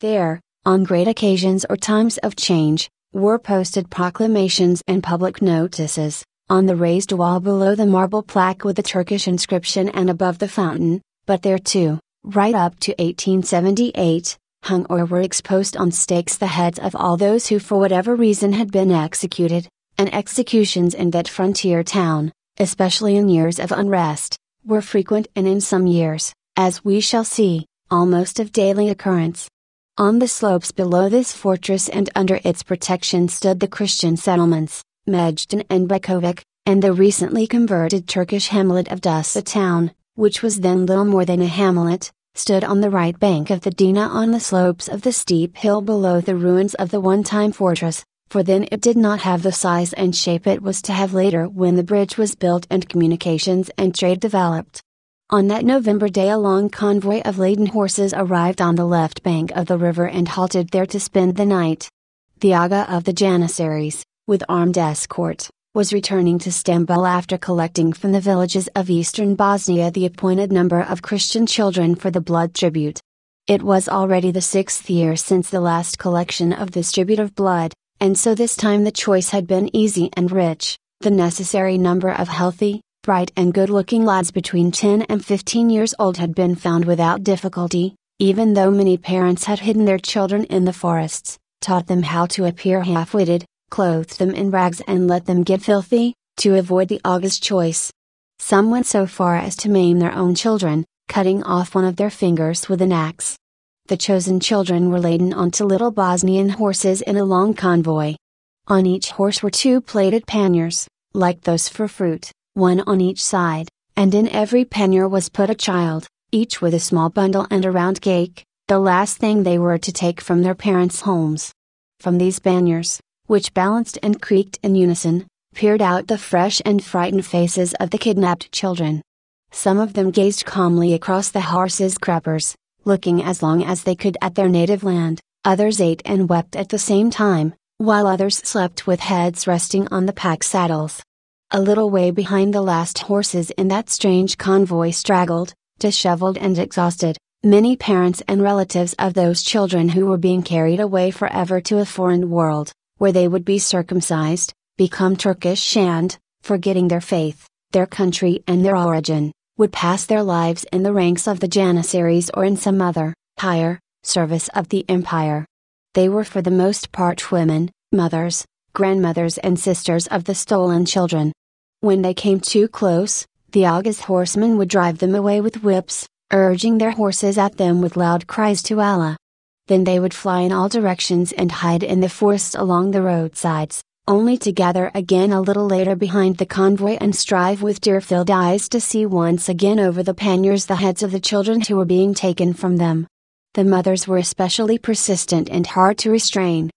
There, on great occasions or times of change, were posted proclamations and public notices, on the raised wall below the marble plaque with the Turkish inscription and above the fountain, but there too, right up to 1878, hung or were exposed on stakes the heads of all those who for whatever reason had been executed, and executions in that frontier town, especially in years of unrest, were frequent and in some years, as we shall see, almost of daily occurrence. On the slopes below this fortress and under its protection stood the Christian settlements, Mejdan and Bakovic, and the recently converted Turkish hamlet of Dusa town, which was then little more than a hamlet, stood on the right bank of the Dina on the slopes of the steep hill below the ruins of the one time fortress, for then it did not have the size and shape it was to have later when the bridge was built and communications and trade developed. On that November day, a long convoy of laden horses arrived on the left bank of the river and halted there to spend the night. The Aga of the Janissaries, with armed escort, was returning to Stambul after collecting from the villages of eastern Bosnia the appointed number of Christian children for the blood tribute. It was already the sixth year since the last collection of this tribute of blood, and so this time the choice had been easy and rich, the necessary number of healthy, bright and good looking lads between 10 and 15 years old had been found without difficulty, even though many parents had hidden their children in the forests, taught them how to appear half witted, clothed them in rags and let them get filthy, to avoid the august choice. Some went so far as to maim their own children, cutting off one of their fingers with an axe. The chosen children were laden onto little Bosnian horses in a long convoy. On each horse were two plated panniers, like those for fruit, one on each side, and in every pannier was put a child, each with a small bundle and a round cake, the last thing they were to take from their parents' homes. From these panniers, which balanced and creaked in unison, peered out the fresh and frightened faces of the kidnapped children. Some of them gazed calmly across the horses' crappers, looking as long as they could at their native land, others ate and wept at the same time, while others slept with heads resting on the pack saddles. A little way behind the last horses in that strange convoy straggled, disheveled and exhausted, many parents and relatives of those children who were being carried away forever to a foreign world, where they would be circumcised, become Turkish and, forgetting their faith, their country and their origin, would pass their lives in the ranks of the Janissaries or in some other, higher, service of the empire. They were for the most part women, mothers, grandmothers and sisters of the stolen children. When they came too close, the August horsemen would drive them away with whips, urging their horses at them with loud cries to Allah. Then they would fly in all directions and hide in the forests along the roadsides, only to gather again a little later behind the convoy and strive with tear-filled eyes to see once again over the panniers the heads of the children who were being taken from them. The mothers were especially persistent and hard to restrain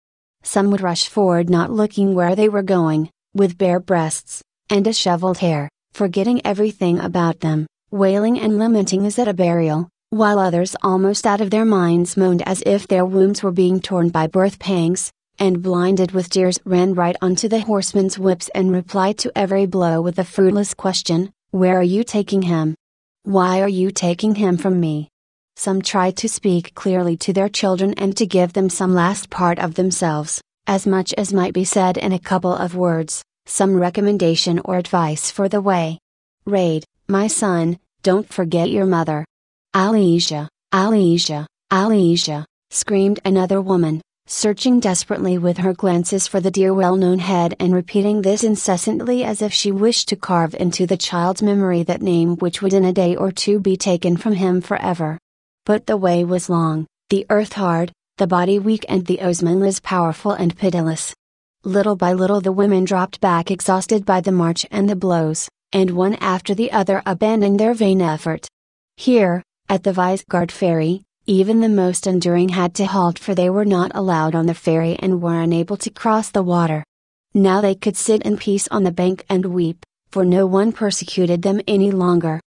some would rush forward not looking where they were going, with bare breasts, and disheveled hair, forgetting everything about them, wailing and lamenting as at a burial, while others almost out of their minds moaned as if their wombs were being torn by birth pangs, and blinded with tears ran right onto the horsemen's whips and replied to every blow with the fruitless question, Where are you taking him? Why are you taking him from me? Some try to speak clearly to their children and to give them some last part of themselves, as much as might be said in a couple of words, some recommendation or advice for the way. Raid, my son, don't forget your mother. Alicia, Alicia, Alicia, screamed another woman, searching desperately with her glances for the dear well known head and repeating this incessantly as if she wished to carve into the child's memory that name which would in a day or two be taken from him forever. But the way was long, the earth hard, the body weak, and the was powerful and pitiless. Little by little, the women dropped back exhausted by the march and the blows, and one after the other abandoned their vain effort. Here, at the Visegrad ferry, even the most enduring had to halt for they were not allowed on the ferry and were unable to cross the water. Now they could sit in peace on the bank and weep, for no one persecuted them any longer.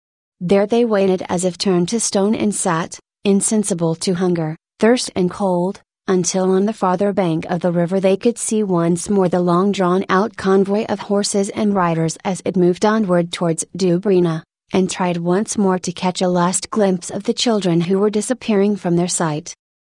There they waited as if turned to stone and sat, insensible to hunger, thirst, and cold, until on the farther bank of the river they could see once more the long drawn out convoy of horses and riders as it moved onward towards Dubrina, and tried once more to catch a last glimpse of the children who were disappearing from their sight.